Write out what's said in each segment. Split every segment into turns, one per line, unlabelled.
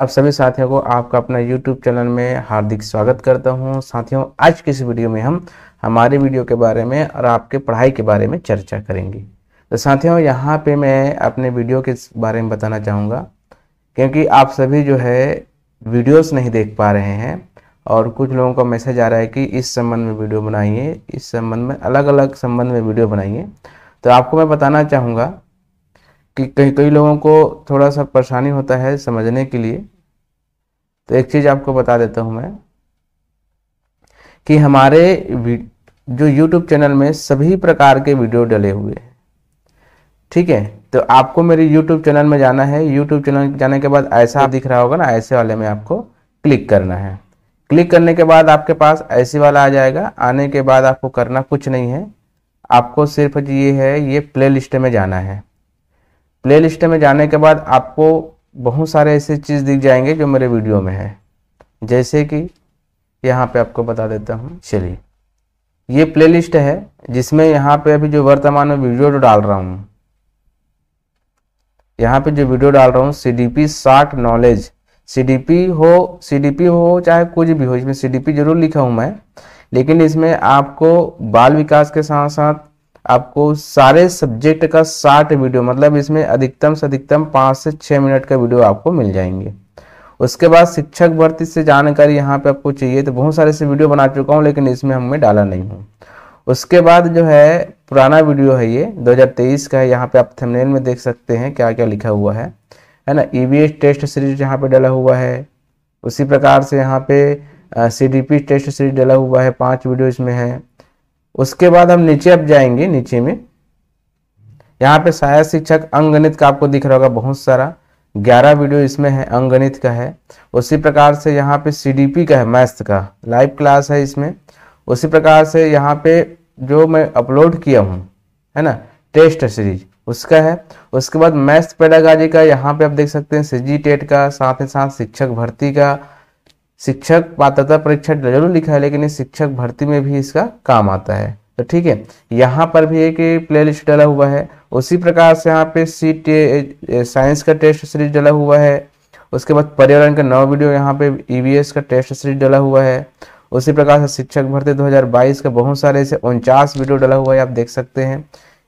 अब सभी साथियों को आपका अपना YouTube चैनल में हार्दिक स्वागत करता हूं साथियों आज के इस वीडियो में हम हमारे वीडियो के बारे में और आपके पढ़ाई के बारे में चर्चा करेंगे तो साथियों यहां पे मैं अपने वीडियो के बारे में बताना चाहूँगा क्योंकि आप सभी जो है वीडियोस नहीं देख पा रहे हैं और कुछ लोगों का मैसेज आ रहा है कि इस संबंध में वीडियो बनाइए इस संबंध में अलग अलग संबंध में वीडियो बनाइए तो आपको मैं बताना चाहूँगा कि कई कई लोगों को थोड़ा सा परेशानी होता है समझने के लिए तो एक चीज़ आपको बता देता हूँ मैं कि हमारे जो YouTube चैनल में सभी प्रकार के वीडियो डले हुए हैं ठीक है तो आपको मेरे YouTube चैनल में जाना है YouTube चैनल जाने के बाद ऐसा दिख रहा होगा ना ऐसे वाले में आपको क्लिक करना है क्लिक करने के बाद आपके पास ऐसे वाला आ जाएगा आने के बाद आपको करना कुछ नहीं है आपको सिर्फ ये है ये प्ले लिस्ट में जाना है प्ले लिस्ट में जाने के बाद आपको बहुत सारे ऐसे चीज़ दिख जाएंगे जो मेरे वीडियो में है जैसे कि यहाँ पे आपको बता देता हूँ चलिए ये प्लेलिस्ट है जिसमें यहाँ पे अभी जो वर्तमान में वीडियो जो डाल रहा हूँ यहाँ पे जो वीडियो डाल रहा हूँ C D P knowledge C D P हो सी डी पी हो चाहे कुछ भी हो इसमें सी डी पी जरूर लिखा हूँ मैं लेकिन इसमें आपको बाल विकास के साथ साथ आपको सारे सब्जेक्ट का साठ वीडियो मतलब इसमें अधिकतम से अधिकतम पाँच से छः मिनट का वीडियो आपको मिल जाएंगे उसके बाद शिक्षक भर्ती से जानकारी यहाँ पे आपको चाहिए तो बहुत सारे से वीडियो बना चुका हूँ लेकिन इसमें हमें डाला नहीं हूँ उसके बाद जो है पुराना वीडियो है ये 2023 का है यहाँ पे आप थंबनेल में देख सकते हैं क्या क्या लिखा हुआ है है ना ई टेस्ट सीरीज यहाँ पे डला हुआ है उसी प्रकार से यहाँ पे सी टेस्ट सीरीज डला हुआ है पाँच वीडियो इसमें है उसके बाद हम नीचे अब जाएंगे नीचे में यहाँ पे सहायक शिक्षक अंगणित का आपको दिख रहा होगा बहुत सारा ग्यारह वीडियो इसमें है अंगणित का है उसी प्रकार से यहाँ पे सी का है मैथ्स का लाइव क्लास है इसमें उसी प्रकार से यहाँ पे जो मैं अपलोड किया हूँ है ना टेस्ट सीरीज उसका है उसके बाद मैथ्स पेडागाजी का यहाँ पे आप देख सकते हैं सी टेट का साथ ही साथ शिक्षक भर्ती का शिक्षक पात्रता परीक्षा जरूर लिखा है लेकिन शिक्षक भर्ती में भी इसका काम आता है तो ठीक है यहाँ पर भी एक प्ले लिस्ट डला हुआ है उसी प्रकार से यहाँ पे सी साइंस का टेस्ट सीरीज डला हुआ है उसके बाद पर्यावरण का नौ वीडियो यहाँ पे ईवीएस e का टेस्ट सीरीज डला हुआ है उसी प्रकार से शिक्षक भर्ती 2022 का बहुत सारे ऐसे उनचास वीडियो डला हुआ है आप देख सकते हैं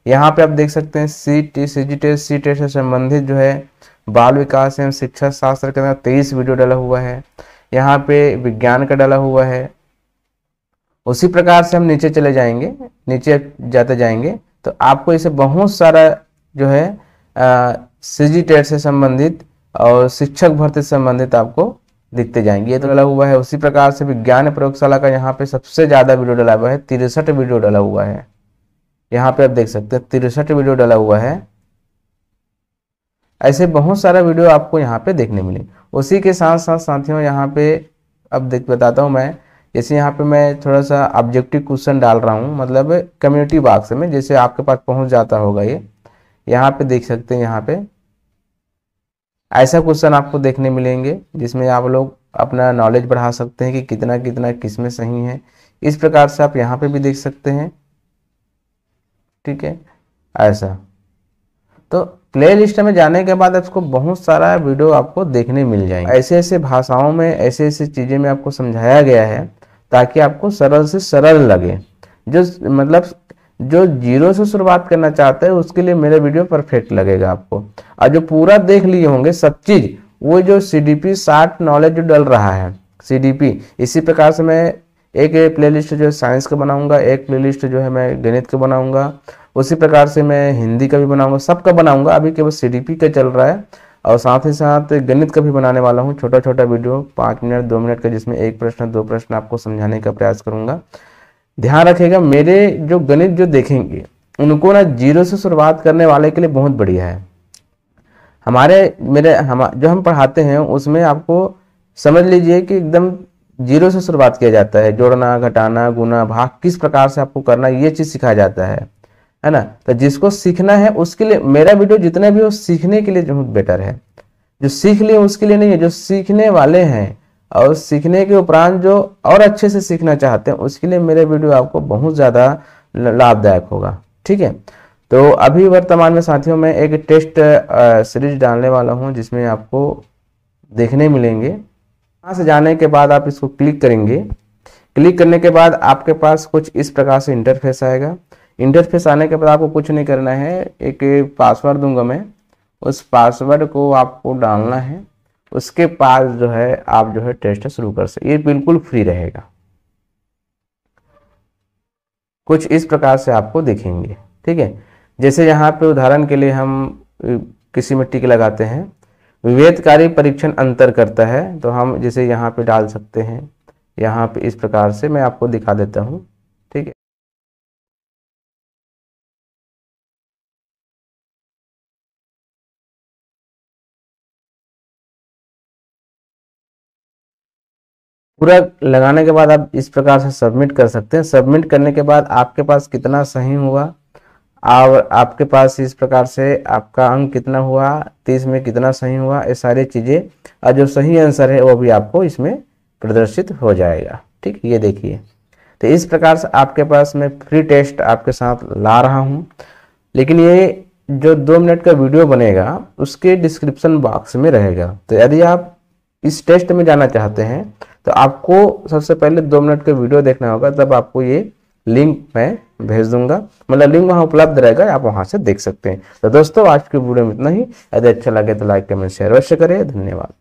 यहाँ पे आप देख सकते हैं C T C G test C test से संबंधित जो है बाल विकास एवं शिक्षा शास्त्र के अंदर तेईस वीडियो डला हुआ है यहाँ पे विज्ञान का डाला हुआ है उसी प्रकार से हम नीचे चले जाएंगे नीचे जाते जाएंगे तो आपको इसे बहुत सारा जो है सी टेट e से संबंधित और शिक्षक भर्ती से संबंधित आपको दिखते जाएंगे ये तो डाला हुआ है उसी प्रकार से विज्ञान प्रयोगशाला का यहाँ पे सबसे ज़्यादा वीडियो डाला हुआ है तिरसठ वीडियो डाला हुआ है यहाँ पे आप देख सकते हैं तिरसठ वीडियो डाला हुआ है ऐसे बहुत सारा वीडियो आपको यहाँ पे देखने मिलेगा उसी के साथ साथ साथियों यहाँ पे अब देख बताता हूँ मैं जैसे यहाँ पे मैं थोड़ा सा ऑब्जेक्टिव क्वेश्चन डाल रहा हूँ मतलब कम्युनिटी बाक्स में जैसे आपके पास पहुँच जाता होगा ये यहाँ पे देख सकते हैं यहाँ पे ऐसा क्वेश्चन आपको देखने मिलेंगे जिसमें आप लोग अपना नॉलेज बढ़ा सकते हैं कि कितना कितना किसमें सही है इस प्रकार से आप यहाँ पर भी देख सकते हैं ठीक है ऐसा तो प्ले लिस्ट में जाने के बाद आपको बहुत सारा वीडियो आपको देखने मिल जाएंगे ऐसे ऐसे भाषाओं में ऐसे ऐसे चीज़ें में आपको समझाया गया है ताकि आपको सरल से सरल लगे जो मतलब जो जीरो से शुरुआत करना चाहते हैं उसके लिए मेरा वीडियो परफेक्ट लगेगा आपको और जो पूरा देख लिए होंगे सब चीज़ वो जो सी डी पी साठ नॉलेज जो डल रहा है सी डी पी इसी प्रकार से मैं एक प्लेलिस्ट जो है साइंस का बनाऊंगा एक प्लेलिस्ट जो है मैं गणित का बनाऊंगा उसी प्रकार से मैं हिंदी का भी बनाऊंगा सबका बनाऊंगा अभी केवल सी का चल रहा है और साथ ही साथ गणित का भी बनाने वाला हूँ छोटा छोटा वीडियो पाँच मिनट दो मिनट का जिसमें एक प्रश्न दो प्रश्न आपको समझाने का प्रयास करूँगा ध्यान रखेगा मेरे जो गणित जो देखेंगे उनको ना जीरो से शुरुआत करने वाले के लिए बहुत बढ़िया है हमारे मेरे हम जो हम पढ़ाते हैं उसमें आपको समझ लीजिए कि एकदम जीरो से शुरुआत किया जाता है जोड़ना घटाना गुना भाग किस प्रकार से आपको करना ये चीज़ सिखाया जाता है है ना तो जिसको सीखना है उसके लिए मेरा वीडियो जितना भी हो सीखने के लिए बहुत बेटर है जो सीख लिए उसके लिए नहीं है जो सीखने वाले हैं और सीखने के उपरांत जो और अच्छे से सीखना चाहते हैं उसके लिए मेरा वीडियो आपको बहुत ज़्यादा लाभदायक होगा ठीक है तो अभी वर्तमान में साथियों मैं एक टेस्ट सीरीज डालने वाला हूँ जिसमें आपको देखने मिलेंगे वहाँ से जाने के बाद आप इसको क्लिक करेंगे क्लिक करने के बाद आपके पास कुछ इस प्रकार से इंटरफेस आएगा इंटरफेस आने के बाद आपको कुछ नहीं करना है एक पासवर्ड दूंगा मैं उस पासवर्ड को आपको डालना है उसके पास जो है आप जो है टेस्ट शुरू कर सकते ये बिल्कुल फ्री रहेगा कुछ इस प्रकार से आपको दिखेंगे ठीक है जैसे यहाँ पे उदाहरण के लिए हम किसी मिट्टी के लगाते हैं विवेदकारी परीक्षण अंतर करता है तो हम जैसे यहाँ पे डाल सकते हैं यहाँ पे इस प्रकार से मैं आपको दिखा देता हूँ पूरा लगाने के बाद आप इस प्रकार से सबमिट कर सकते हैं सबमिट करने के बाद आपके पास कितना सही हुआ और आपके पास इस प्रकार से आपका अंक कितना हुआ तीस में कितना सही हुआ ये सारी चीज़ें और जो सही आंसर है वो भी आपको इसमें प्रदर्शित हो जाएगा ठीक ये देखिए तो इस प्रकार से आपके पास मैं फ्री टेस्ट आपके साथ ला रहा हूँ लेकिन ये जो दो मिनट का वीडियो बनेगा उसके डिस्क्रिप्शन बॉक्स में रहेगा तो यदि आप इस टेस्ट में जाना चाहते हैं तो आपको सबसे पहले दो मिनट का वीडियो देखना होगा तब आपको ये लिंक मैं भेज दूंगा मतलब लिंक वहाँ उपलब्ध रहेगा आप वहाँ से देख सकते हैं तो दोस्तों आज के वीडियो में इतना ही यदि अच्छा लगे तो लाइक कमेंट शेयर अवश्य करें धन्यवाद